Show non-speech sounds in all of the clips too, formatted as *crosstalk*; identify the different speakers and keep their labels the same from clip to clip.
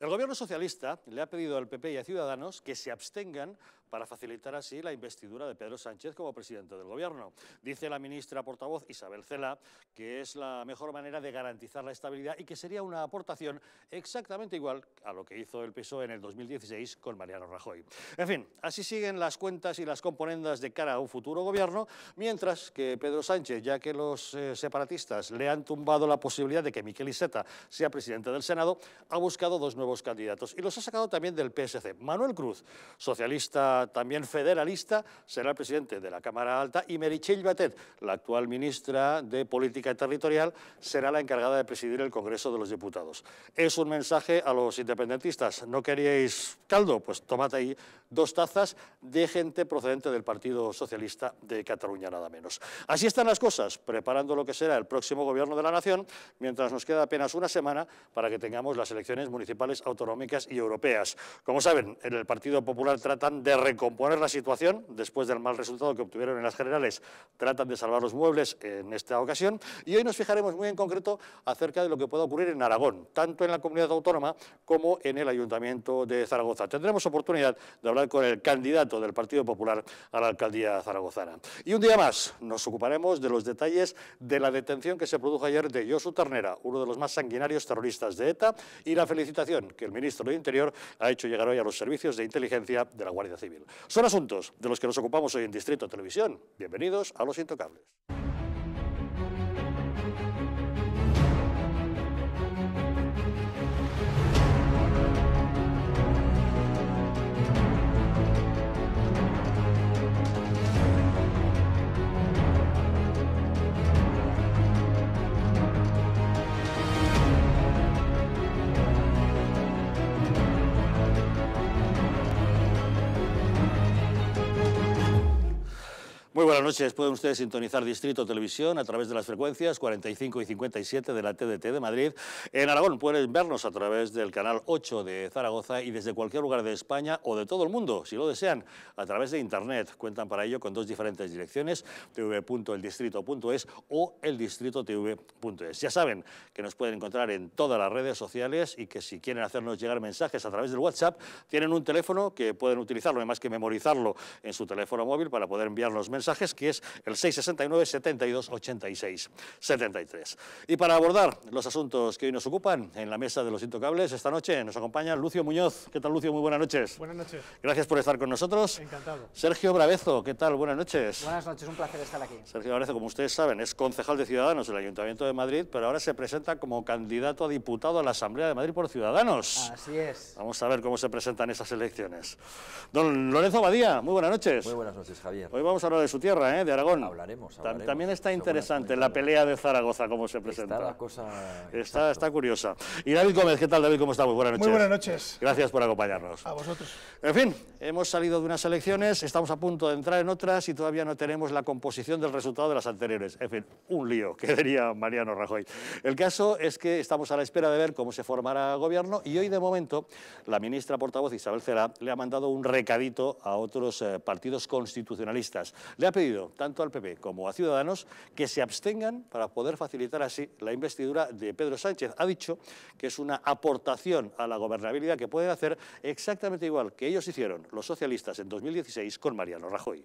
Speaker 1: El gobierno socialista le ha pedido al PP y a Ciudadanos que se abstengan para facilitar así la investidura de Pedro Sánchez como presidente del Gobierno. Dice la ministra portavoz Isabel Cela que es la mejor manera de garantizar la estabilidad y que sería una aportación exactamente igual a lo que hizo el PSOE en el 2016 con Mariano Rajoy. En fin, así siguen las cuentas y las componendas de cara a un futuro gobierno, mientras que Pedro Sánchez, ya que los eh, separatistas le han tumbado la posibilidad de que Miquel Iseta sea presidente del Senado, ha buscado dos nuevos candidatos y los ha sacado también del PSC. Manuel Cruz, socialista también federalista, será el presidente de la Cámara Alta y Meritxell Batet, la actual ministra de Política Territorial, será la encargada de presidir el Congreso de los Diputados. Es un mensaje a los independentistas. ¿No queríais caldo? Pues tomad ahí dos tazas de gente procedente del Partido Socialista de Cataluña, nada menos. Así están las cosas, preparando lo que será el próximo gobierno de la nación, mientras nos queda apenas una semana para que tengamos las elecciones municipales, autonómicas y europeas. Como saben, en el Partido Popular tratan de recomponer la situación después del mal resultado que obtuvieron en las generales. Tratan de salvar los muebles en esta ocasión y hoy nos fijaremos muy en concreto acerca de lo que pueda ocurrir en Aragón, tanto en la comunidad autónoma como en el Ayuntamiento de Zaragoza. Tendremos oportunidad de hablar con el candidato del Partido Popular a la alcaldía zaragozana. Y un día más nos ocuparemos de los detalles de la detención que se produjo ayer de Josu Ternera, uno de los más sanguinarios terroristas de ETA, y la felicitación que el ministro de Interior ha hecho llegar hoy a los servicios de inteligencia de la Guardia Civil. Son asuntos de los que nos ocupamos hoy en Distrito Televisión. Bienvenidos a Los Intocables. Muy buenas noches. Pueden ustedes sintonizar Distrito Televisión a través de las frecuencias 45 y 57 de la TDT de Madrid. En Aragón pueden vernos a través del canal 8 de Zaragoza y desde cualquier lugar de España o de todo el mundo, si lo desean, a través de Internet. Cuentan para ello con dos diferentes direcciones, tv.eldistrito.es o eldistrito.tv.es. Ya saben que nos pueden encontrar en todas las redes sociales y que si quieren hacernos llegar mensajes a través del WhatsApp, tienen un teléfono que pueden utilizarlo, además que memorizarlo en su teléfono móvil para poder enviarnos mensajes que es el 669 72 86 73. Y para abordar los asuntos que hoy nos ocupan en la mesa de los intocables, esta noche nos acompaña Lucio Muñoz. ¿Qué tal, Lucio? Muy buenas noches. Buenas noches. Gracias por estar con nosotros. Encantado. Sergio Bravezo, ¿qué tal? Buenas noches.
Speaker 2: Buenas noches, un placer estar aquí.
Speaker 1: Sergio Bravezo, como ustedes saben, es concejal de Ciudadanos del Ayuntamiento de Madrid, pero ahora se presenta como candidato a diputado a la Asamblea de Madrid por Ciudadanos.
Speaker 2: Así es.
Speaker 1: Vamos a ver cómo se presentan esas elecciones. Don Lorenzo Badía, muy buenas noches. Muy buenas noches, Javier. Hoy vamos a hablar de su tierra, ¿eh? de Aragón. Hablaremos, También está interesante la pelea de Zaragoza, cómo se presenta. Está cosa... Está, curiosa. Y David Gómez, ¿qué tal, David? ¿Cómo estamos? Buenas noches. Muy buenas noches. Gracias por acompañarnos. A vosotros. En fin, hemos salido de unas elecciones, estamos a punto de entrar en otras y todavía no tenemos la composición del resultado de las anteriores. En fin, un lío, *laughs* que diría Mariano Rajoy. El caso es que estamos a la espera de ver cómo se formará gobierno y hoy, de momento, la ministra portavoz Isabel Cela... le ha mandado un recadito a otros eh, partidos constitucionalistas le ha pedido tanto al PP como a Ciudadanos que se abstengan para poder facilitar así la investidura de Pedro Sánchez. Ha dicho que es una aportación a la gobernabilidad que pueden hacer exactamente igual que ellos hicieron los socialistas en 2016 con Mariano Rajoy.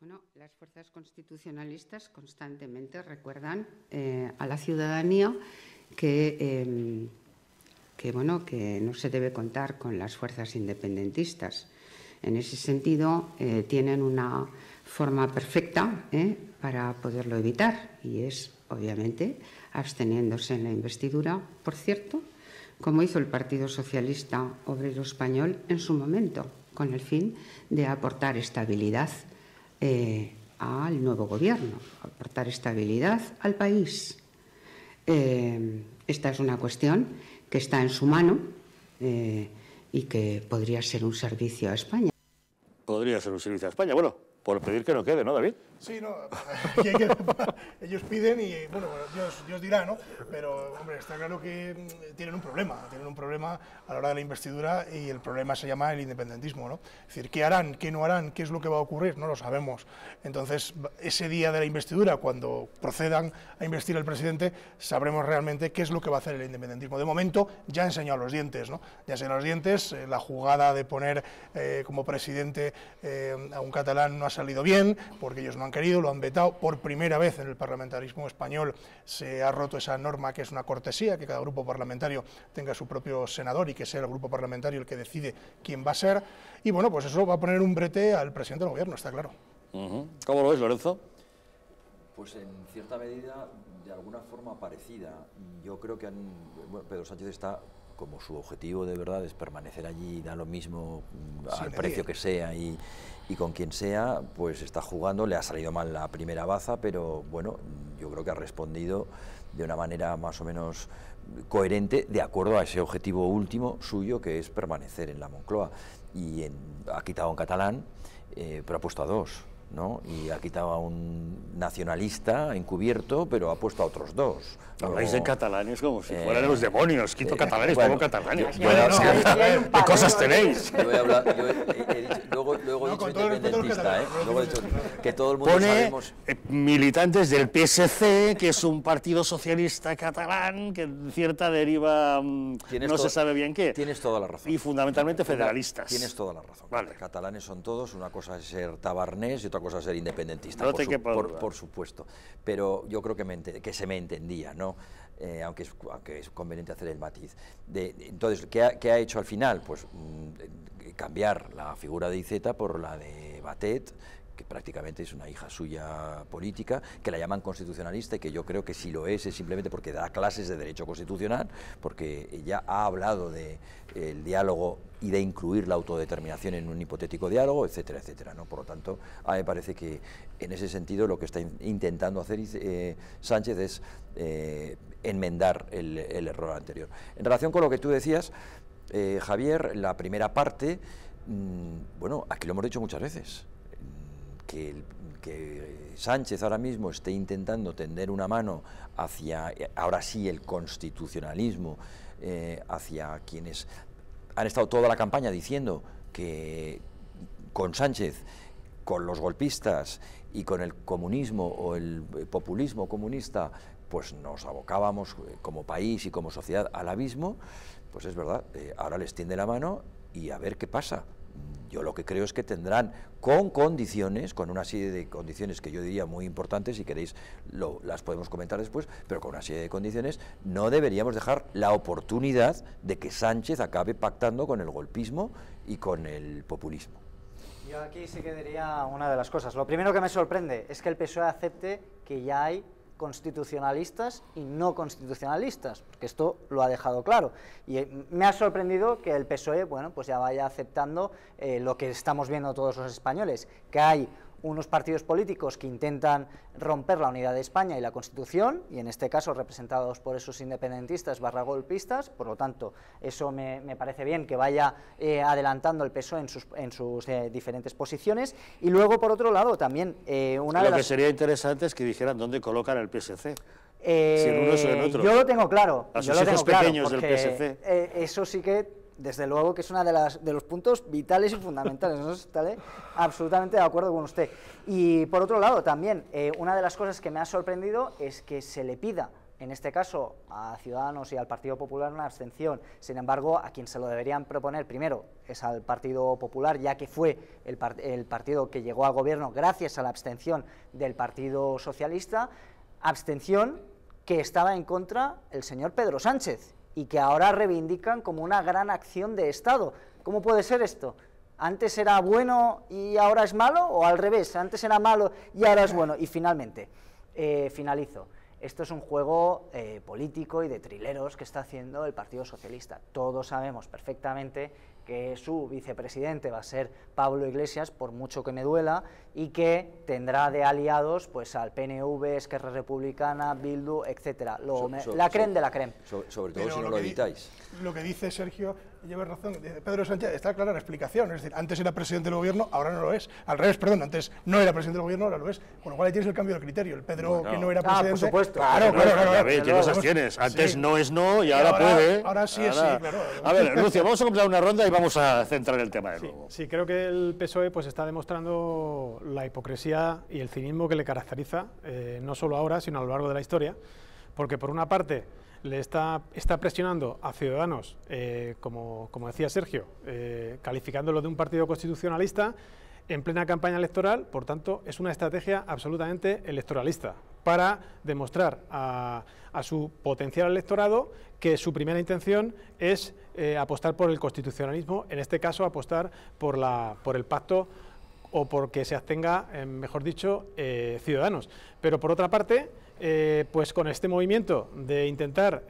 Speaker 3: Bueno, las fuerzas constitucionalistas constantemente recuerdan eh, a la ciudadanía em, que, bueno, que no se debe contar con las fuerzas independentistas. En ese sentido, eh, tienen una forma perfecta ¿eh? para poderlo evitar y es, obviamente, absteniéndose en la investidura, por cierto, como hizo el Partido Socialista Obrero Español en su momento, con el fin de aportar estabilidad eh, al nuevo gobierno, aportar estabilidad al país. Eh, esta es una cuestión que está en su mano y que podría ser un servicio a España.
Speaker 1: Podría ser un servicio a España. Bueno, por pedir que no quede, ¿no, David?
Speaker 4: Sí, no, *laughs* *laughs* ellos piden y, bueno, Dios, dirá, ¿no? Pero, hombre, está claro que mm, tienen un problema, tienen un problema a la hora de la investidura y el problema se llama el independentismo, ¿no? Es decir, ¿qué harán, qué no harán, qué es lo que va a ocurrir? No lo sabemos. Entonces, ese día de la investidura, cuando procedan a investir al presidente, sabremos realmente qué es lo que va a hacer el independentismo. De momento, ya enseñó a los dientes, ¿no? Ya enseñó los dientes, eh, la jugada de poner eh, como presidente eh, a un catalán no ha salido bien, porque ellos no han querido, lo han vetado. Por primera vez en el parlamentarismo español se ha roto esa norma que es una cortesía, que cada grupo parlamentario tenga su propio senador y que sea el grupo parlamentario el que decide quién va a ser. Y bueno, pues eso va a poner un brete al presidente del gobierno, está claro.
Speaker 1: ¿Cómo lo ves, Lorenzo?
Speaker 5: Pues en cierta medida, de alguna forma parecida. Yo creo que han, Pedro Sánchez está como su objetivo de verdad es permanecer allí, y da lo mismo al precio que sea y, y con quien sea, pues está jugando, le ha salido mal la primera baza, pero bueno, yo creo que ha respondido de una manera más o menos coherente de acuerdo a ese objetivo último suyo que es permanecer en la Moncloa. Y en, ha quitado un catalán, eh, pero ha puesto a dos. Y ha quitado a un nacionalista encubierto, pero ha puesto a otros dos. Habláis de catalanes como si eh, fueran los
Speaker 1: demonios. Eh, Quito catalanes, como catalanes. ¿Qué cosas tenéis? Yo yo he, dicho, luego, luego dicho independentista, ¿eh? Luego he que todo el mundo Pone eh, militantes del PSC, que es un partido socialista catalán, que cierta deriva mm, no se sabe bien qué. Tienes toda la razón. Y fundamentalmente federalistas. Tienes toda la razón.
Speaker 5: Vale. Catalanes son todos, una cosa es ser tabarnés y otra cosa ser independentista, por, supuesto. Pero yo creo que, se me entendía, ¿no? Eh, aunque, es, es conveniente hacer el matiz. De, entonces, ¿qué ha, hecho al final? Pues mm, cambiar la figura de Iceta por la de Batet, que prácticamente es una hija suya política, que la llaman constitucionalista y que yo creo que si lo es es simplemente porque da clases de derecho constitucional, porque ella ha hablado del de, eh, el diálogo y de incluir la autodeterminación en un hipotético diálogo, etcétera, etcétera. ¿no? Por lo tanto, a mí me parece que en ese sentido lo que está intentando hacer eh, Sánchez es eh, enmendar el, error anterior. En relación con lo que tú decías, Javier, la primera parte, mm, bueno, aquí lo hemos dicho muchas veces que, eh, Sánchez ahora mismo esté intentando tender una mano hacia, eh, ahora sí, el constitucionalismo, eh, hacia quienes han estado toda la campaña diciendo que con Sánchez, con los golpistas y con el comunismo o el populismo comunista, pues nos abocábamos como país y como sociedad al abismo, pues es verdad, ahora les tiende la mano y a ver qué pasa yo lo que creo es que tendrán con condiciones, con una serie de condiciones que yo diría muy importantes, si queréis lo, las podemos comentar después, pero con una serie de condiciones, no deberíamos dejar la oportunidad de que Sánchez acabe pactando con el golpismo y con el populismo.
Speaker 2: Yo aquí sí que diría una de las cosas. Lo primero que me sorprende es que el PSOE acepte que ya hay constitucionalistas y no constitucionalistas, porque esto lo ha dejado claro. Y eh, me ha sorprendido que el PSOE, bueno, pues ya vaya aceptando eh, lo que estamos viendo todos los españoles, que hay unos partidos políticos que intentan romper la unidad de España y la Constitución, y en este caso representados por esos independentistas barra golpistas, por lo tanto, eso me, parece bien que vaya eh, adelantando el PSOE en sus, en sus eh, diferentes posiciones, y luego, por otro lado, también eh, una Lo que sería
Speaker 1: interesante es que dijeran dónde colocan el PSC. si en uno otro. Yo lo tengo claro. A yo tengo pequeños del PSC.
Speaker 2: eso sí que desde luego que es uno de, de los puntos vitales y fundamentales. ¿no? absolutamente de acuerdo con usted. Y por otro lado, también, eh, una de las cosas que me ha sorprendido es que se le pida en este caso a Ciudadanos y al Partido Popular una abstención. Sin embargo, a quien se lo deberían proponer primero es al Partido Popular, ya que fue el, el, partido que llegó al gobierno gracias a la abstención del Partido Socialista, abstención que estaba en contra el señor Pedro Sánchez y que ahora reivindican como una gran acción de Estado. ¿Cómo puede ser esto? ¿Antes era bueno y ahora es malo? ¿O al revés? ¿Antes era malo y ahora es bueno? Y finalmente, eh, finalizo. Esto es un juego eh, político y de trileros que está haciendo el Partido Socialista. Todos sabemos perfectamente que su vicepresidente va a ser Pablo Iglesias, por mucho que me duela, y que tendrá de aliados pues al PNV, Esquerra Republicana, Bildu, etcétera. la creen de la creme.
Speaker 5: Sobre, todo si no lo evitáis.
Speaker 4: Lo que dice Sergio Llevas razón, Pedro Sánchez, está clara la explicación, es decir, antes era presidente del gobierno, ahora no lo es, al revés, perdón, antes no era presidente del gobierno, ahora lo es, con lo cual ahí tienes el cambio de criterio, el Pedro que no era ah, presidente... por supuesto. Claro,
Speaker 1: claro, claro. A ver, qué cosas tienes, antes no es no y, ahora, puede.
Speaker 6: Ahora sí es sí, claro. A ver, Lucio, vamos a completar una ronda y vamos a
Speaker 1: centrar el tema de sí,
Speaker 6: Sí, creo que el PSOE pues está demostrando la hipocresía y el cinismo que le caracteriza, eh, no solo ahora, sino a lo largo de la historia, porque por una parte le está, está presionando a ciudadanos, eh, como, decía Sergio, eh, calificándolo de un partido constitucionalista en plena campaña electoral, por tanto, es una estrategia absolutamente electoralista para demostrar a, a su potencial electorado que su primera intención es eh, apostar por el constitucionalismo, en este caso apostar por, la, por el pacto o porque se abstenga, eh, mejor dicho, eh, ciudadanos. Pero por otra parte, eh, pues con este movimiento de intentar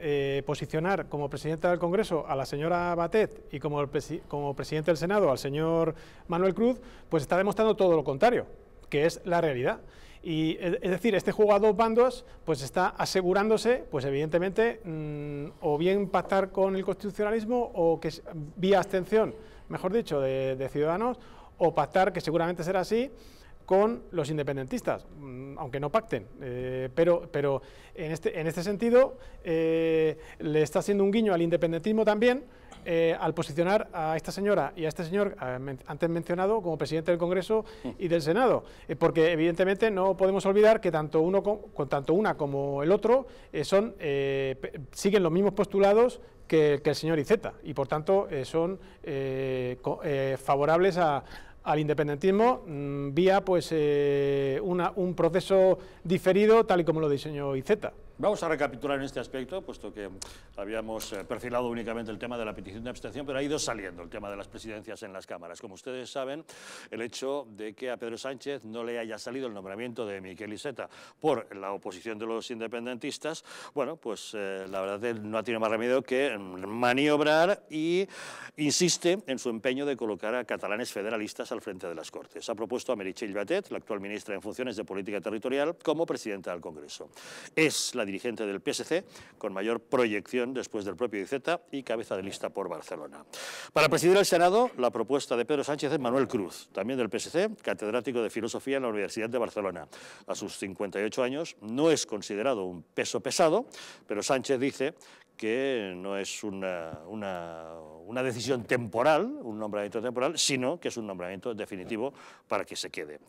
Speaker 6: posicionar como presidenta del Congreso a la señora Batet y como, presidente del Senado al señor Manuel Cruz, pues está demostrando todo lo contrario, que es la realidad. Y es decir, este juego a dos bandos pues está asegurándose, pues evidentemente, mm, o bien pactar con el constitucionalismo o que vía abstención, mejor dicho, de ciudadanos, o pactar, que seguramente será así, con los independentistas, mm, aunque no pacten. Eh, pero pero en, este, en este sentido eh, le está haciendo un guiño al independentismo también eh, al posicionar a esta señora y a este señor antes mencionado como presidente del Congreso y del Senado. porque evidentemente no podemos olvidar que tanto, uno tanto una como el otro son, siguen los mismos postulados que, el señor Iceta y por tanto eh, son eh, eh, favorables al independentismo mm, vía pues un proceso diferido tal y como lo diseñó Iceta.
Speaker 1: Vamos a recapitular en este aspecto, puesto que habíamos eh, perfilado únicamente el tema de la petición de abstención, pero ha ido saliendo el tema de las presidencias en las cámaras. Como ustedes saben, el hecho de que a Pedro Sánchez no le haya salido el nombramiento de Miquel Iseta por la oposición de los independentistas, bueno, pues eh, la verdad él no ha tenido más remedio que maniobrar y insiste en su empeño de colocar a catalanes federalistas al frente de las Cortes. Ha propuesto a Meritxell Batet, la actual ministra en funciones de Política Territorial, como presidenta del Congreso. Es la dirigente del PSC, con mayor proyección después del propio IZ y cabeza de lista por Barcelona. Para presidir el Senado, la propuesta de Pedro Sánchez es Manuel Cruz, también del PSC, catedrático de Filosofía en la Universidad de Barcelona. A sus 58 años no es considerado un peso pesado, pero Sánchez dice que no es una, una, una, decisión temporal, un nombramiento temporal, sino que es un nombramiento definitivo para que se quede.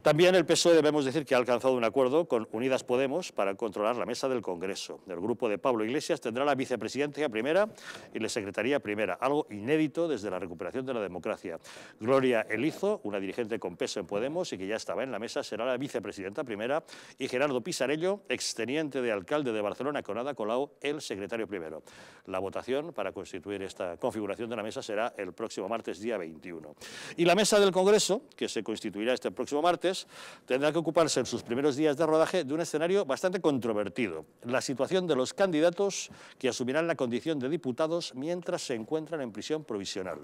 Speaker 1: También el PSOE debemos decir que ha alcanzado un acuerdo con Unidas Podemos para controlar la mesa del Congreso. El grupo de Pablo Iglesias tendrá la vicepresidencia primera y la secretaría primera, algo inédito desde la recuperación de la democracia. Gloria Elizo, una dirigente con peso en Podemos y que ya estaba en la mesa, será la vicepresidenta primera y Gerardo Pisarello, exteniente de alcalde de Barcelona, Conada Colau, el secretario primero. La votación para constituir esta configuración de la mesa será el próximo martes, día 21. Y la mesa del Congreso, que se constituirá este próximo martes, tendrá que ocuparse en sus primeros días de rodaje de un escenario bastante controvertido, la situación de los candidatos que asumirán la condición de diputados mientras se encuentran en prisión provisional.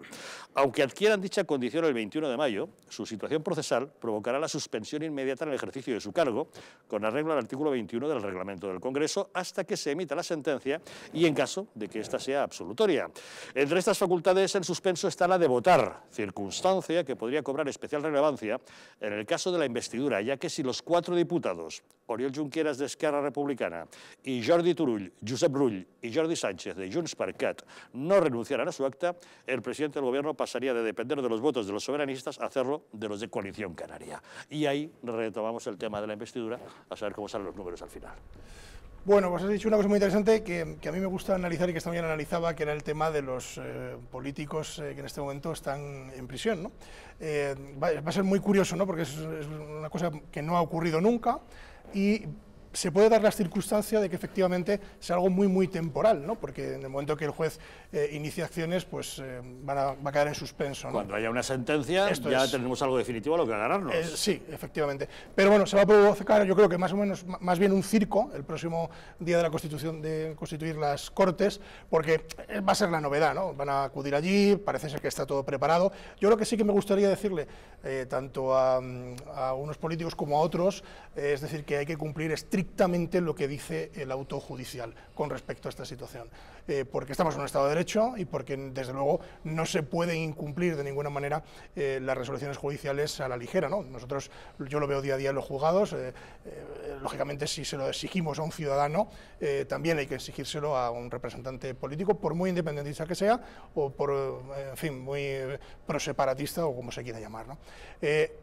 Speaker 1: Aunque adquieran dicha condición el 21 de mayo, su situación procesal provocará la suspensión inmediata en el ejercicio de su cargo, con arreglo al artículo 21 del reglamento del Congreso, hasta que se emita la sentencia y en caso de que ésta sea absolutoria. Entre estas facultades en suspenso está la de votar, circunstancia que podría cobrar especial relevancia en el caso de la investidura, ya que si los cuatro diputados, Oriol Junqueras de Esquerra Republicana y Jordi Turull, Josep Rull y Jordi Sánchez de Junts per Cat no renunciaran a su acta, el presidente del gobierno pasaría de depender de los votos de los soberanistas a hacerlo de los de coalición canaria. Y ahí retomamos el tema de la investidura, a saber cómo salen los números al final.
Speaker 4: Bueno, pues has dicho una cosa muy interesante que, a mí me gusta analizar y que esta mañana analizaba, que era el tema de los eh, políticos eh, que en este momento están en prisión. Eh, va, a ser muy curioso, ¿no? porque es, una cosa que no ha ocurrido nunca y se puede dar la circunstancia de que efectivamente sea algo muy, muy temporal, ¿no? porque en el momento que el juez eh, inicia acciones, pues eh, va a quedar en suspenso. Cuando
Speaker 1: haya una sentencia, ya tenemos algo definitivo a lo que agarrarnos. Eh, sí,
Speaker 4: efectivamente. Pero bueno, se va a provocar, yo creo que más o menos, más bien un circo el próximo día de la constitución de constituir las Cortes, porque va a ser la novedad, ¿no? Van a acudir allí, parece ser que está todo preparado. Yo lo que sí que me gustaría decirle, tanto a, mm, a unos políticos como a otros, es decir, que hay que cumplir estrictamente Exactamente lo que dice el auto judicial con respecto a esta situación. Eh, porque estamos en un Estado de Derecho y porque, desde luego, no se pueden incumplir de ninguna manera eh, las resoluciones judiciales a la ligera. ¿no? Nosotros, yo lo veo día a día en los juzgados, eh, lógicamente si se lo exigimos a un ciudadano, también hay que exigírselo a un representante político, por muy independentista que sea, o por, en fin, muy proseparatista o como se quiera llamar. ¿no?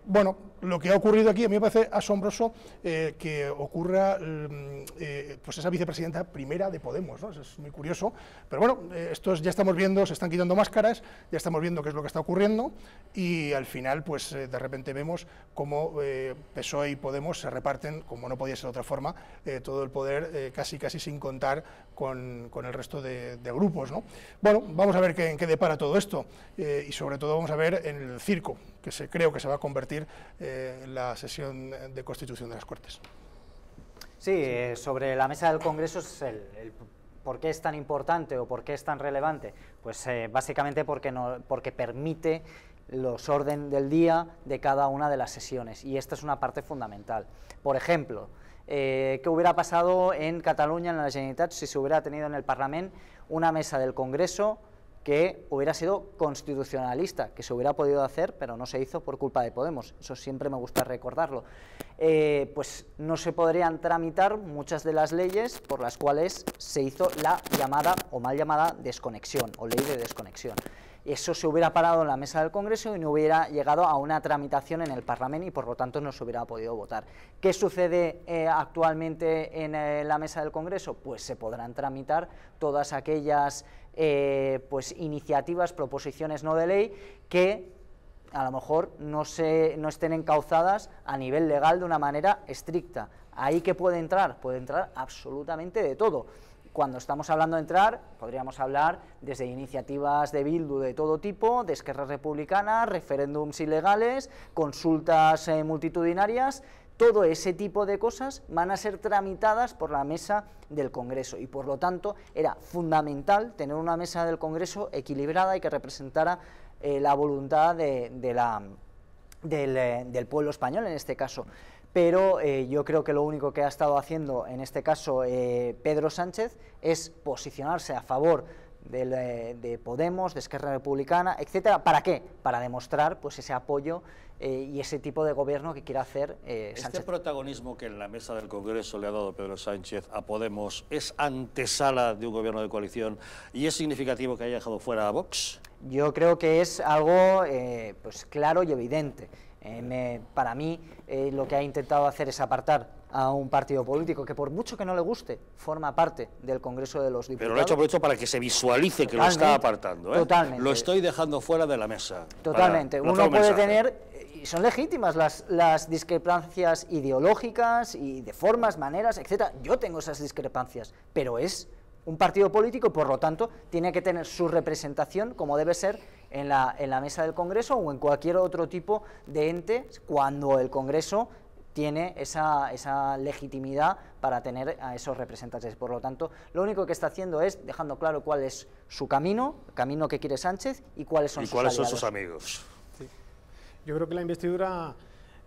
Speaker 4: bueno, lo que ha ocurrido aquí a mí me parece asombroso que ocurra mm, pues esa vicepresidenta primera de Podemos, ¿no? es muy curioso, pero bueno, eh, estos ya estamos viendo, se están quitando máscaras, ya estamos viendo qué es lo que está ocurriendo y al final, pues eh, de repente vemos cómo eh, PSOE y Podemos se reparten, como no podía ser de otra forma, todo el poder casi casi sin contar con, con el resto de, grupos. ¿no? Bueno, vamos a ver qué, en qué depara todo esto y sobre todo vamos a ver en el circo que se, creo que se va a convertir en la sesión de constitución de las Cortes.
Speaker 2: Sí, sobre la mesa del Congreso es el, el ¿Por qué es tan importante o por qué es tan relevante? Pues eh, básicamente porque, no, porque permite los orden del día de cada una de las sesiones y esta es una parte fundamental. Por ejemplo, eh, ¿qué hubiera pasado en Cataluña, en la Generalitat, si se hubiera tenido en el Parlament una mesa del Congreso que hubiera sido constitucionalista, que se hubiera podido hacer, pero no se hizo por culpa de Podemos. Eso siempre me gusta recordarlo. Eh, pues no se podrían tramitar muchas de las leyes por las cuales se hizo la llamada o mal llamada desconexión o ley de desconexión eso se hubiera parado en la mesa del Congreso y no hubiera llegado a una tramitación en el Parlamento y por lo tanto no se hubiera podido votar. ¿Qué sucede eh, actualmente en eh, la mesa del Congreso? Pues se podrán tramitar todas aquellas eh, pues iniciativas, proposiciones no de ley que a lo mejor no, se, no estén encauzadas a nivel legal de una manera estricta. Ahí que puede entrar, puede entrar absolutamente de todo. Cuando estamos hablando de entrar, podríamos hablar desde iniciativas de Bildu de todo tipo, de esquerras republicanas, referéndums ilegales, consultas eh, multitudinarias, todo ese tipo de cosas van a ser tramitadas por la mesa del Congreso y por lo tanto era fundamental tener una mesa del Congreso equilibrada y que representara eh, la voluntad de, eh, del, pueblo español en este caso. Pero eh, yo creo que lo único que ha estado haciendo en este caso Pedro Sánchez es posicionarse a favor de, Podemos, de Esquerra Republicana, etcétera. ¿Para qué? Para demostrar pues, ese apoyo eh, y ese tipo de gobierno que quiere hacer eh, este Sánchez. ¿Este
Speaker 1: protagonismo que en la mesa del Congreso le ha dado Pedro Sánchez a Podemos es antesala de un gobierno de coalición y es significativo que haya dejado fuera a Vox?
Speaker 2: Yo creo que es algo eh, pues, claro y evidente. para mí lo que ha intentado hacer es apartar a un partido político que por mucho que no le guste forma parte del Congreso de los Diputados. Pero lo ha
Speaker 1: hecho por para que se visualice que lo está apartando. ¿eh? Totalmente. Lo estoy dejando fuera de la mesa. Totalmente. Uno puede
Speaker 2: tener, eh, y son legítimas las, las discrepancias ideológicas y de formas, maneras, etcétera. Yo tengo esas discrepancias, pero es un partido político, por lo tanto, tiene que tener su representación como debe ser en la, en la mesa del Congreso o en cualquier otro tipo de ente cuando el Congreso tiene esa, esa, legitimidad para tener a esos representantes. Por lo tanto, lo único que está haciendo es dejando claro cuál es
Speaker 6: su camino, el camino que quiere Sánchez y cuáles son, sus, cuáles son sus amigos. Yo creo que la investidura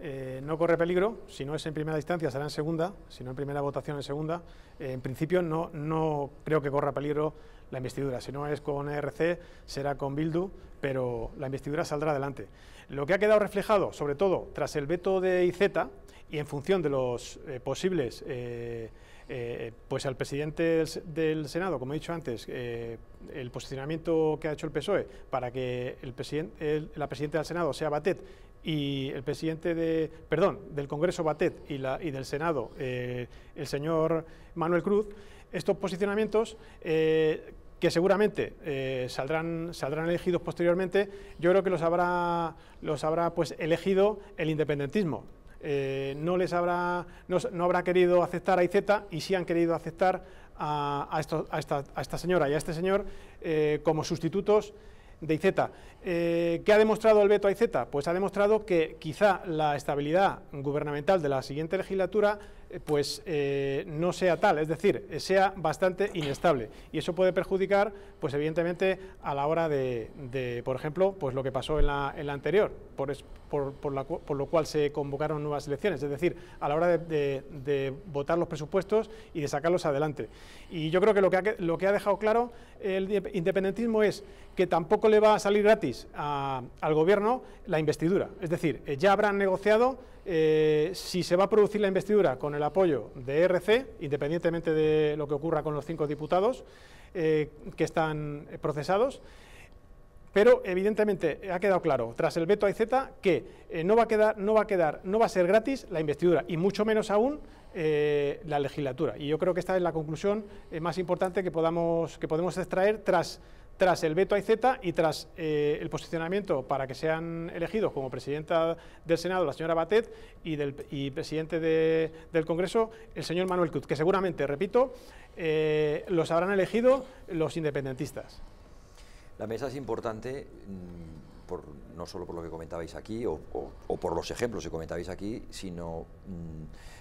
Speaker 6: eh, no corre peligro, si no es en primera instancia será en segunda, si no en primera votación en segunda. Eh, en principio no, no creo que corra peligro la investidura, si no es con ERC será con Bildu, pero la investidura saldrá adelante. Lo que ha quedado reflejado, sobre todo tras el veto de IZ, y en función de los eh, posibles, eh, eh, pues al presidente del, Senado, como he dicho antes, el posicionamiento que ha hecho el PSOE para que el la presidenta del Senado sea Batet y el presidente de, perdón, del Congreso Batet y, la, y del Senado, el señor Manuel Cruz, estos posicionamientos que seguramente saldrán, saldrán elegidos posteriormente, yo creo que los habrá, los habrá pues, elegido el independentismo. Eh, no les habrá, no, habrá querido aceptar a IZ y sí han querido aceptar a, a, a, esta, a esta, señora y a este señor eh, como sustitutos de IZ. Eh, ¿Qué ha demostrado el veto a IZ? Pues ha demostrado que quizá la estabilidad gubernamental de la siguiente legislatura pues eh, no sea tal, es decir, sea bastante inestable. Y eso puede perjudicar, pues evidentemente, a la hora de, por ejemplo, pues lo que pasó en la, anterior, por, por, por, lo cual se convocaron nuevas elecciones, es decir, a la hora de, votar los presupuestos y de sacarlos adelante. Y yo creo que lo que ha, lo que ha dejado claro el independentismo es que tampoco le va a salir gratis al gobierno la investidura, es decir, eh, ya habrán negociado eh, si se va a producir la investidura con el apoyo de e RC, independientemente de lo que ocurra con los cinco diputados eh, que están procesados, pero evidentemente ha quedado claro, tras el veto a IZ, que eh, no, va a quedar, no va a quedar, no va a ser gratis la investidura y mucho menos aún la legislatura. Y yo creo que esta es la conclusión más importante que, podamos, que podemos extraer tras tras el veto a IZ y tras eh, el posicionamiento para que sean elegidos como presidenta del Senado la señora Batet y, presidente del Congreso el señor Manuel Cruz, que seguramente, repito, eh, los habrán elegido los independentistas.
Speaker 5: La mesa es importante. Mm, no solo por lo que comentabais aquí o, por los ejemplos que comentabais aquí, sino mm,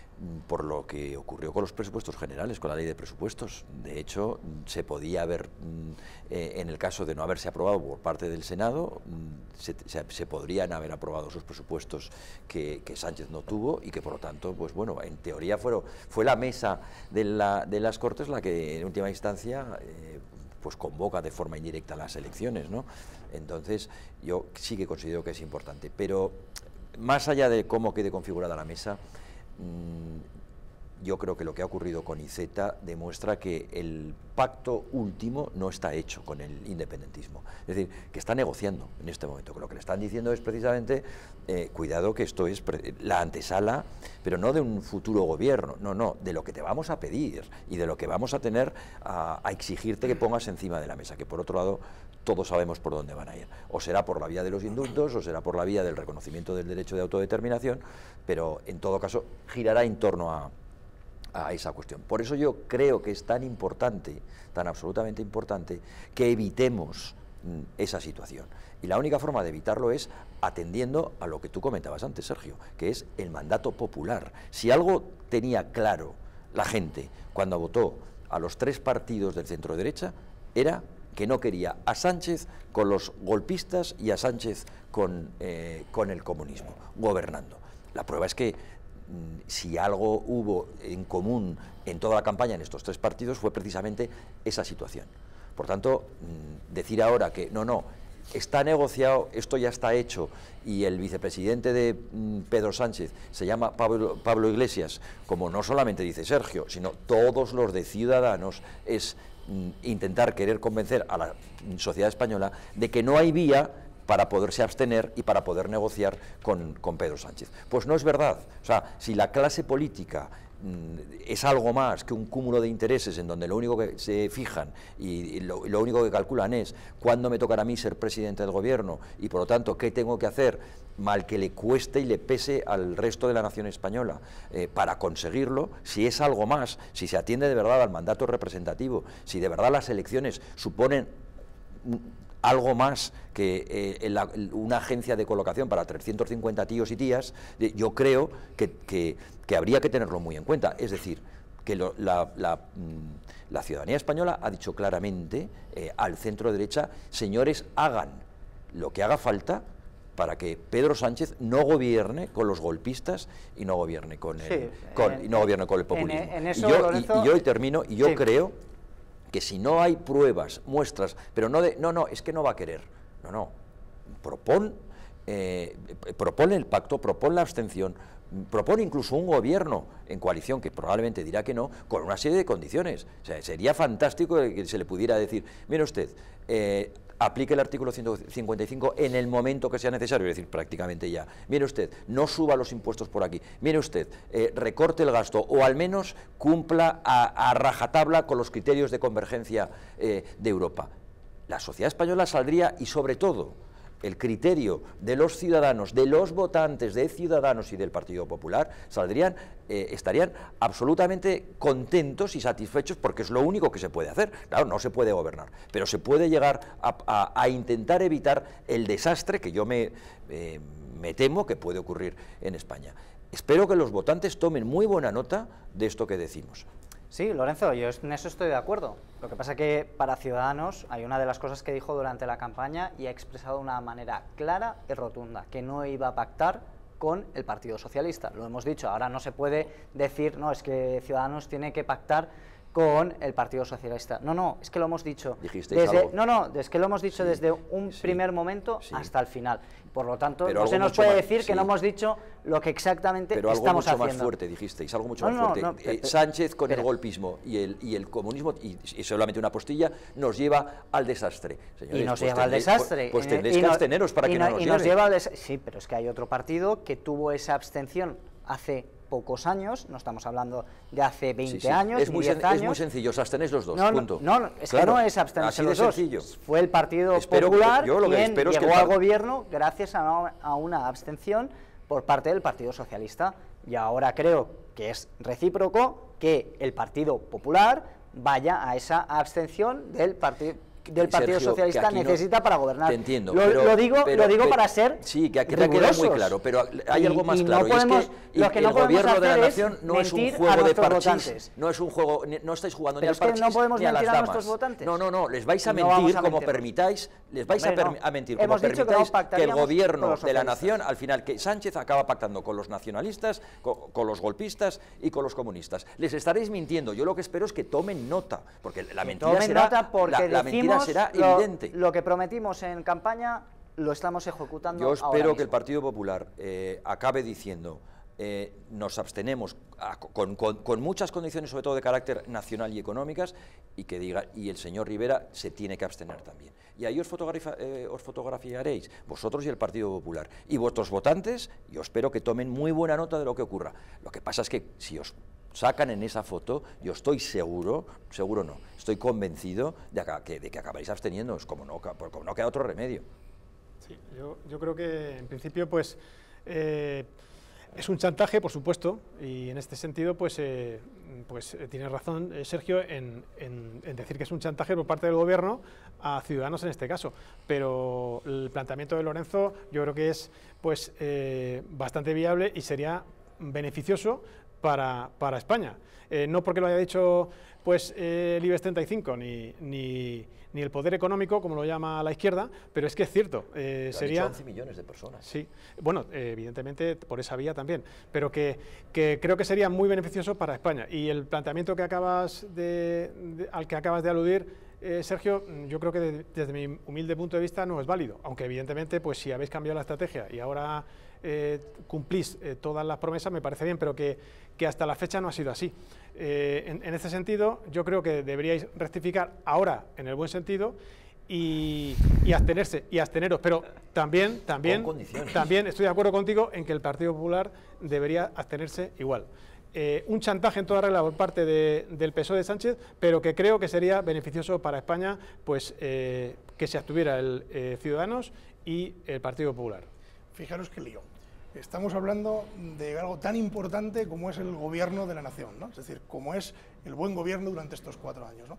Speaker 5: por lo que ocurrió con los presupuestos generales, con la ley de presupuestos. De hecho, se podía haber, mm, eh, en el caso de no haberse aprobado por parte del Senado, mm, se, podrían haber aprobado esos presupuestos que, Sánchez no tuvo y que, por lo tanto, pues bueno, en teoría fueron, fue la mesa de, las Cortes la que, en última instancia, eh, pues convoca de forma indirecta las elecciones, ¿no? Entonces, yo sí que considero que es importante, pero más allá de cómo quede configurada la mesa, Mm, yo creo que lo que ha ocurrido con Iceta demuestra que el pacto último no está hecho con el independentismo. Es decir, que está negociando en este momento. lo que le están diciendo es precisamente, eh, cuidado que esto es la antesala, pero no de un futuro gobierno, no, no, de lo que te vamos a pedir y de lo que vamos a tener a exigirte que pongas encima de la mesa. Que por otro lado, todos sabemos por dónde van a ir. O será por la vía de los indultos, o será por la vía del reconocimiento del derecho de autodeterminación, pero en todo caso girará en torno a, a esa cuestión. Por eso yo creo que es tan importante, tan absolutamente importante, que evitemos mm, esa situación. Y la única forma de evitarlo es atendiendo a lo que tú comentabas antes, Sergio, que es el mandato popular. Si algo tenía claro la gente cuando votó a los tres partidos del centro derecha, era que no quería a Sánchez con los golpistas y a Sánchez con, eh, con el comunismo, gobernando. La prueba es que mm, si algo hubo en común en toda la campaña en estos tres partidos fue precisamente esa situación. Por tanto, mm, decir ahora que no, no, está negociado, esto ya está hecho y el vicepresidente de mm, Pedro Sánchez se llama Pablo, Pablo Iglesias, como no solamente dice Sergio, sino todos los de Ciudadanos, es Mm, intentar querer convencer a la sociedad española de que no hay vía para poderse abstener y para poder negociar con, con Pedro Sánchez. Pues no es verdad. O sea, si la clase política Mm, es algo más que un cúmulo de intereses en donde lo único que se fijan y lo, único que calculan es cuándo me tocará a mí ser presidente del gobierno y por lo tanto qué tengo que hacer, mal que le cueste y le pese al resto de la nación española, eh, para conseguirlo, si es algo más, si se atiende de verdad al mandato representativo, si de verdad las elecciones suponen algo más que eh, una agencia de colocación para 350 tíos y tías, yo creo que, habría que tenerlo muy en cuenta. Es decir, que mm, la, ciudadanía española ha dicho claramente eh, al centro derecha, señores, hagan lo que haga falta para que Pedro Sánchez no gobierne con los golpistas y no gobierne con el, y no gobierne con el e, populismo. y, yo, termino, y yo creo que si no hay pruebas, muestras, pero no de, no, no, es que no va a querer, no, no, propon, eh, propone el pacto, propone la abstención, propone incluso un gobierno en coalición, que probablemente dirá que no, con una serie de condiciones. O sea, sería fantástico que se le pudiera decir, mire usted, eh, aplique el artículo 155 en el momento que sea necesario, es decir, prácticamente ya. Mire usted, no suba los impuestos por aquí. Mire usted, eh, recorte el gasto o al menos cumpla a, rajatabla con los criterios de convergencia eh, de Europa. La sociedad española saldría y sobre todo el criterio de los ciudadanos, de los votantes de Ciudadanos y del Partido Popular, saldrían, eh, estarían absolutamente contentos y satisfechos porque es lo único que se puede hacer. Claro, no se puede gobernar, pero se puede llegar a, intentar evitar el desastre que yo me, eh, me temo que puede ocurrir en España. Espero que los votantes tomen muy buena nota de esto que
Speaker 2: decimos. Sí, Lorenzo, yo en eso estoy de acuerdo. Lo que pasa es que para Ciudadanos hay una de las cosas que dijo durante la campaña y ha expresado de una manera clara y rotunda, que no iba a pactar con el Partido Socialista. Lo hemos dicho, ahora no se puede decir, no, es que Ciudadanos tiene que pactar con el Partido Socialista. No, no, es que lo hemos dicho. Dijisteis desde, No, no, es que lo hemos dicho desde un primer momento hasta el final. Por lo tanto, no se nos puede decir que no hemos dicho lo que exactamente Pero algo mucho más fuerte,
Speaker 5: dijisteis, algo mucho más fuerte. Eh, Sánchez con el golpismo y el, comunismo, y, solamente una postilla, nos lleva al desastre. y nos pues lleva al desastre. Pues, eh, tendréis que absteneros para que no nos,
Speaker 2: Sí, pero es que hay otro partido que tuvo esa abstención hace pocos años, no estamos hablando de hace 20 años, es muy Es muy
Speaker 5: sencillo, os abstenéis los dos, no, punto. No, es que no es abstención los dos.
Speaker 2: Fue el Partido Popular que, quien llegó al gobierno gracias a una, a una abstención por parte del Partido Socialista. Y ahora creo que es recíproco que el Partido Popular vaya a esa abstención del Partido del Partido Socialista necesita para gobernar. entiendo. Lo, digo, digo para ser
Speaker 5: Sí, que aquí muy claro, pero hay algo más claro. y es que, el gobierno de la nación no es un juego de partidos. no es un juego, no estáis jugando ni al no podemos ni a las mentir a Nuestros votantes. No, no, no, les vais a mentir como permitáis, les vais a, mentir como permitáis que, el gobierno de la nación, al final que Sánchez acaba pactando con los nacionalistas, con, los golpistas y con los comunistas. Les estaréis mintiendo, yo lo que espero es que tomen nota, porque la mentira será... la, mentira será lo, evidente. Lo
Speaker 2: que prometimos en campaña lo estamos ejecutando. Yo espero que el
Speaker 5: Partido Popular eh, acabe diciendo. Eh, nos abstenemos con, muchas condiciones, sobre todo de carácter nacional y económicas, y que diga, y el señor Rivera se tiene que abstener también. Y ahí os, eh, os fotografiaréis, vosotros y el Partido Popular. Y vuestros votantes, yo espero que tomen muy buena nota de lo que ocurra. Lo que pasa es que si os sacan en esa foto, yo estoy seguro, seguro no, estoy convencido de que, de que acabaréis absteniéndoos, como no, no queda otro remedio.
Speaker 6: Sí, yo, creo que en principio pues eh, es un chantaje, por supuesto, y en este sentido pues, eh, pues eh, tiene razón Sergio en, en, decir que es un chantaje por parte del gobierno a ciudadanos en este caso, pero el planteamiento de Lorenzo yo creo que es pues bastante viable y sería beneficioso para, España. Eh, no porque lo haya dicho pues, eh, el IBEX 35 ni, el poder económico, como lo llama la izquierda, pero es que es cierto. Eh, 11
Speaker 5: millones de personas.
Speaker 6: Sí, bueno, eh, evidentemente por esa vía también, pero que, creo que sería muy beneficioso para España. Y el planteamiento que acabas de, al que acabas de aludir eh, Sergio, mm, yo creo que desde mi humilde punto de vista no es válido, aunque evidentemente, pues si habéis cambiado la estrategia y ahora eh, cumplís eh, todas las promesas, me parece bien, pero que, hasta la fecha no ha sido así. en, ese este sentido, yo creo que deberíais rectificar ahora, en el buen sentido, y, y, abstenerse y absteneros pero también también también estoy de acuerdo contigo en que el Partido Popular debería abstenerse igual eh, un chantaje en toda regla por parte del PSOE de Sánchez, pero que creo que sería beneficioso para España pues, eh, que se abstuviera el eh, Ciudadanos y el Partido Popular.
Speaker 4: Fijaros qué lío. Estamos hablando de algo tan importante como es el gobierno de la nación, es decir, como es el buen gobierno durante estos cuatro años.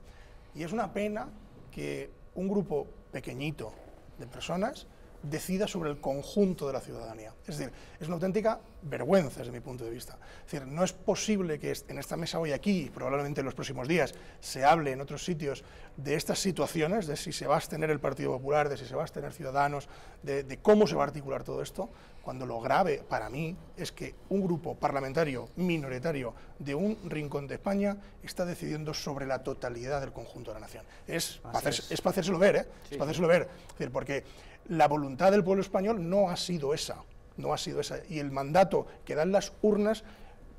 Speaker 4: Y es una pena que un grupo pequeñito de personas decida sobre el conjunto de la ciudadanía. Es decir, es una auténtica vergüenza desde mi punto de vista. Es decir, no es posible que en esta mesa hoy aquí, probablemente en los próximos días, se hable en otros sitios de estas situaciones, de si se va a abstener el Partido Popular, de si se va a tener Ciudadanos, de cómo se va a articular todo esto, cuando lo grave para mí es que un grupo parlamentario minoritario de un rincón de España está decidiendo sobre la totalidad del conjunto de la nación. Es, para, es. hacérselo ver, ¿eh? Es para hacérselo ver. porque la voluntad del pueblo español no ha sido esa, no ha sido esa. Y el mandato que dan las urnas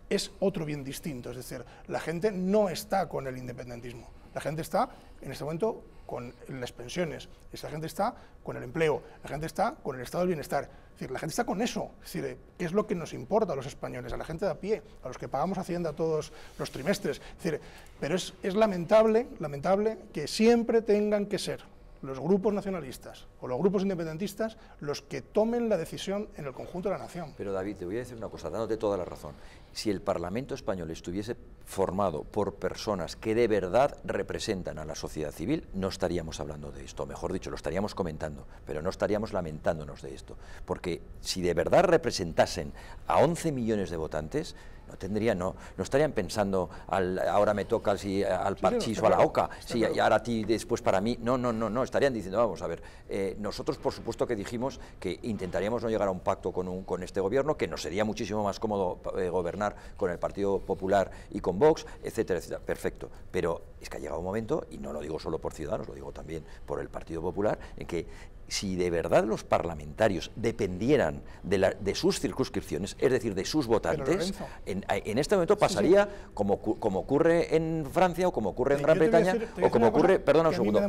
Speaker 4: es otro bien distinto. Es decir, la gente no está con el independentismo. La gente está, en este momento, con las pensiones, esa gente está con el empleo, la gente está con el estado del bienestar. la gente está con eso. Es decir, ¿qué es lo que nos importa a los españoles, a la gente de a pie, a los que pagamos Hacienda todos los trimestres? decir, pero es, es lamentable, lamentable que siempre tengan que ser los grupos nacionalistas o los grupos independentistas los que tomen la decisión en el conjunto de la nación.
Speaker 5: Pero David, te voy a decir una cosa, dándote toda la razón si el Parlamento español estuviese formado por personas que de verdad representan a la sociedad civil, no estaríamos hablando de esto, mejor dicho, lo estaríamos comentando, pero no estaríamos lamentándonos de esto, porque si de verdad representasen a 11 millones de votantes, no tendría, no, no estarían pensando al, ahora me toca al parchís a la oca, si, y ahora a ti después para mí, no, no, no, no, estarían diciendo, vamos a ver, eh, nosotros por supuesto que dijimos que intentaríamos no llegar a un pacto con, con este gobierno, que nos sería muchísimo más cómodo eh, gobernar con el Partido Popular y con Vox, etcétera, etcétera, perfecto, pero es que ha llegado un momento, y no lo digo solo por Ciudadanos, lo digo también por el Partido Popular, en que si de verdad los parlamentarios dependieran de, sus circunscripciones, es decir, de sus votantes, en, este momento pasaría Como, ocurre en Francia o como ocurre en Gran Bretaña o como ocurre, perdona un segundo,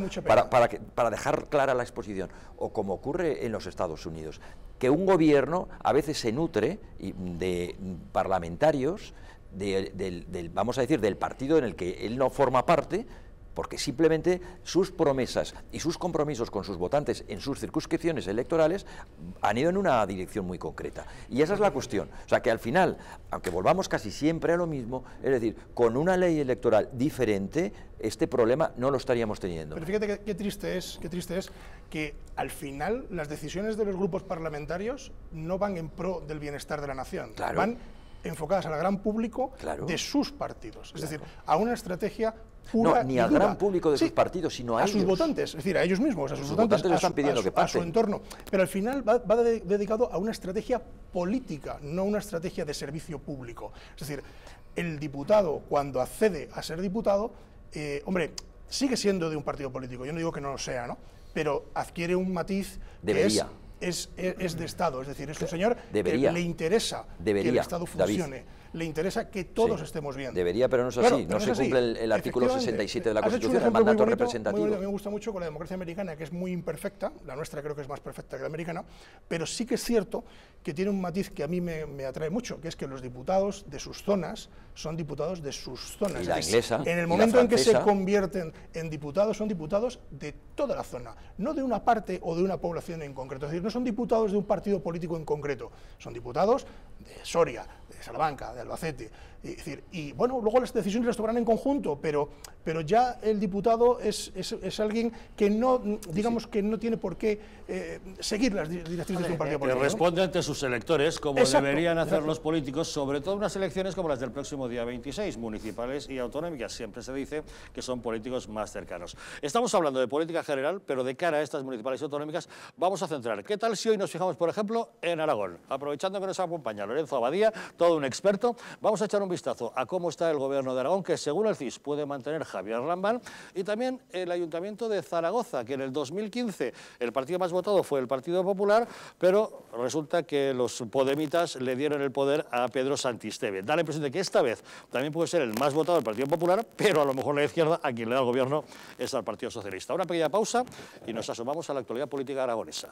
Speaker 5: para, dejar clara la exposición, o como ocurre en los Estados Unidos, que un gobierno a veces se nutre de parlamentarios, vamos a decir, del partido en el que él no forma parte, porque simplemente sus promesas y sus compromisos con sus votantes en sus circunscripciones electorales han ido en una dirección muy concreta. Y esa es la cuestión. O sea que al final, aunque volvamos casi siempre a lo mismo, es decir, con una ley electoral diferente, este problema no lo estaríamos teniendo.
Speaker 4: Pero fíjate qué triste es, qué triste es que al final las decisiones de los grupos parlamentarios no van en pro del bienestar de la nación, van enfocadas al gran público de sus partidos. Es decir, a una estrategia no, ni al gran público de sus partidos, sino a, sus votantes, es decir, a ellos mismos, a sus, votantes, a, su, entorno. Pero al final va, dedicado a una estrategia política, no una estrategia de servicio público. Es decir, el diputado, cuando accede a ser diputado, eh, hombre, sigue siendo de un partido político, yo no digo que no lo sea, ¿no? pero adquiere un matiz Debería. que es, de Estado, es decir, es un señor que le interesa que el Estado funcione le interesa que todos estemos bien.
Speaker 5: Debería, pero no es así. no, se cumple el, artículo 67 de la Constitución, el mandato representativo. me
Speaker 4: gusta mucho con la democracia americana, que es muy imperfecta, la nuestra creo que es más perfecta que la americana, pero sí que es cierto que tiene un matiz que a mí me, atrae mucho, que es que los diputados de sus zonas son diputados de sus zonas. en el momento en que se convierten en diputados, son diputados de toda la zona, no de una parte o de una población en concreto. Es decir, no son diputados de un partido político en concreto, son diputados de Soria, de Salamanca, de Albacete, y bueno, luego las decisiones las tomarán en conjunto, pero, pero ya el diputado es, es, es alguien que no, digamos que no tiene por qué eh, seguir las directrices de un partido eh, político. Que
Speaker 1: responde ante sus electores, como deberían hacer los políticos, sobre todo unas elecciones como las del próximo día 26, municipales y autonómicas. Siempre se dice que son políticos más cercanos. Estamos hablando de política general, pero de cara a estas municipales y autonómicas vamos a centrar. ¿Qué tal si hoy nos fijamos, por ejemplo, en Aragón? Aprovechando que nos acompaña Lorenzo Abadía, todo un experto, vamos a echar un vistazo a cómo está el gobierno de Aragón, que según el CIS puede mantener Javier Rambal, y también el ayuntamiento de Zaragoza, que en el 2015 el partido más votado fue el Partido Popular, pero resulta que los podemitas le dieron el poder a Pedro Santisteve. Da la impresión de que esta vez también puede ser el más votado del Partido Popular, pero a lo mejor la izquierda a quien le da el gobierno es al Partido Socialista. Una pequeña pausa y nos asomamos a la actualidad política aragonesa.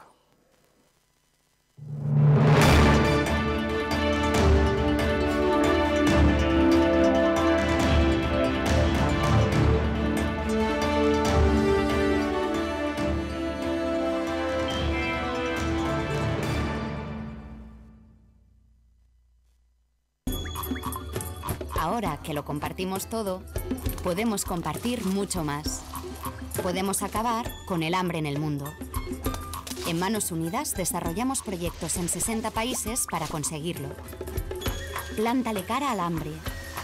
Speaker 2: ahora que lo compartimos todo, podemos compartir mucho más. Podemos acabar con el hambre en el mundo. En Manos Unidas desarrollamos proyectos en 60 países para
Speaker 3: conseguirlo. Plántale cara al hambre.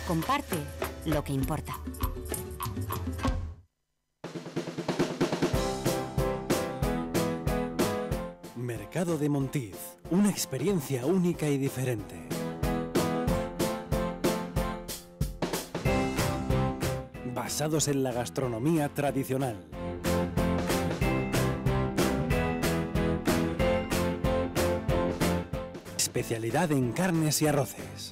Speaker 3: Comparte lo que importa.
Speaker 6: Mercado de Montiz, una experiencia única y diferente. basados en la gastronomía tradicional. Especialidad en carnes y arroces.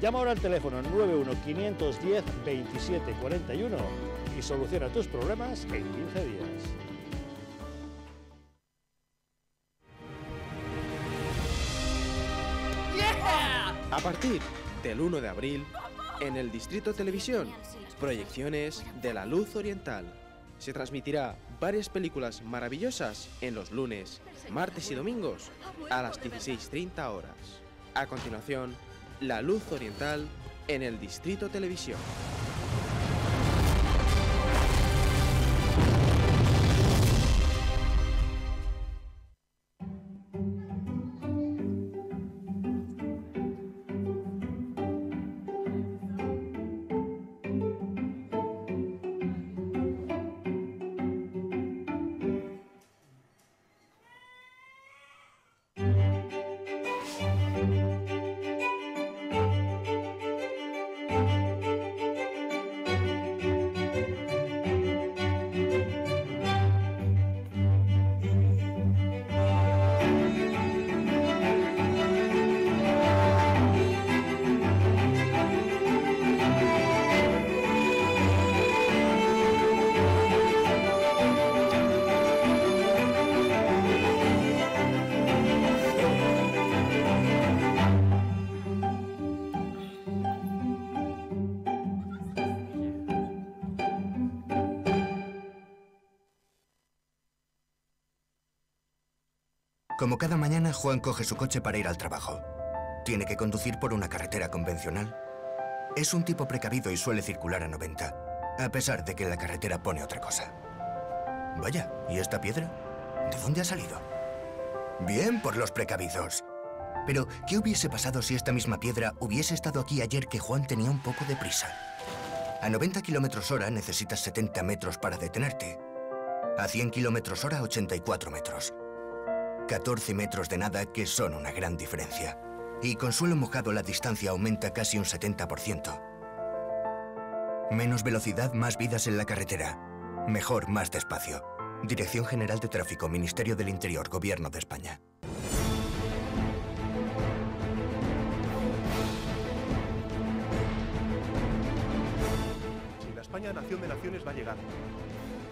Speaker 1: Llama ahora al teléfono 91-510-2741 y soluciona tus problemas en 15 días.
Speaker 6: A partir del 1 de abril, en el Distrito Televisión, proyecciones de la luz oriental. Se transmitirá varias películas maravillosas en los lunes, martes y domingos a las 16.30 horas. A continuación, la Luz Oriental en el Distrito Televisión.
Speaker 5: Como cada mañana, Juan coge su coche para ir al trabajo. Tiene que conducir por una carretera convencional. Es un tipo precavido y suele circular a 90, a pesar de que la carretera pone otra cosa. Vaya,
Speaker 4: ¿y esta piedra? ¿De dónde ha salido? Bien por los precavidos.
Speaker 5: Pero, ¿qué hubiese pasado si esta misma piedra hubiese estado aquí ayer que Juan tenía un poco de prisa? A 90 km hora necesitas 70 metros para detenerte. A 100 km hora, 84 metros. 14 metros de nada que son una gran diferencia. Y con suelo mojado la distancia aumenta casi un 70%. Menos velocidad, más vidas en la carretera. Mejor, más despacio. Dirección General de Tráfico, Ministerio del Interior, Gobierno de España.
Speaker 4: Si la España, nación de naciones, va a llegar.